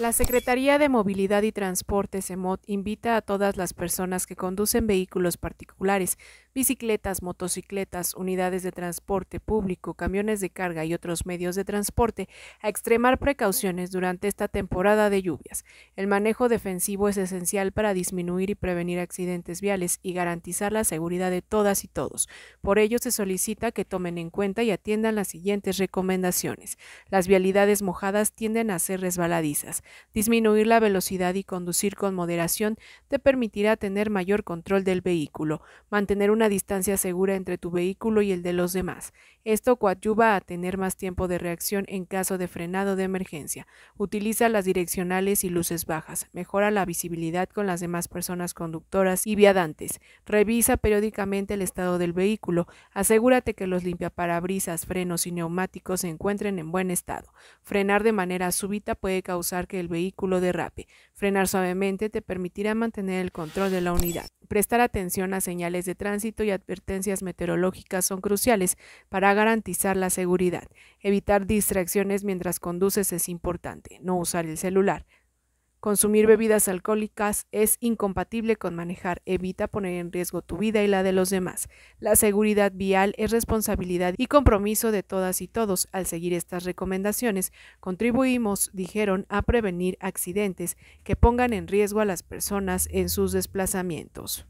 La Secretaría de Movilidad y Transporte, SEMOT, invita a todas las personas que conducen vehículos particulares bicicletas, motocicletas, unidades de transporte público, camiones de carga y otros medios de transporte a extremar precauciones durante esta temporada de lluvias. El manejo defensivo es esencial para disminuir y prevenir accidentes viales y garantizar la seguridad de todas y todos. Por ello se solicita que tomen en cuenta y atiendan las siguientes recomendaciones. Las vialidades mojadas tienden a ser resbaladizas. Disminuir la velocidad y conducir con moderación te permitirá tener mayor control del vehículo. Mantener una una distancia segura entre tu vehículo y el de los demás. Esto coadyuva a tener más tiempo de reacción en caso de frenado de emergencia. Utiliza las direccionales y luces bajas. Mejora la visibilidad con las demás personas conductoras y viadantes. Revisa periódicamente el estado del vehículo. Asegúrate que los limpiaparabrisas, frenos y neumáticos se encuentren en buen estado. Frenar de manera súbita puede causar que el vehículo derrape. Frenar suavemente te permitirá mantener el control de la unidad. Prestar atención a señales de tránsito y advertencias meteorológicas son cruciales para garantizar la seguridad. Evitar distracciones mientras conduces es importante. No usar el celular. Consumir bebidas alcohólicas es incompatible con manejar, evita poner en riesgo tu vida y la de los demás. La seguridad vial es responsabilidad y compromiso de todas y todos. Al seguir estas recomendaciones, contribuimos, dijeron, a prevenir accidentes que pongan en riesgo a las personas en sus desplazamientos.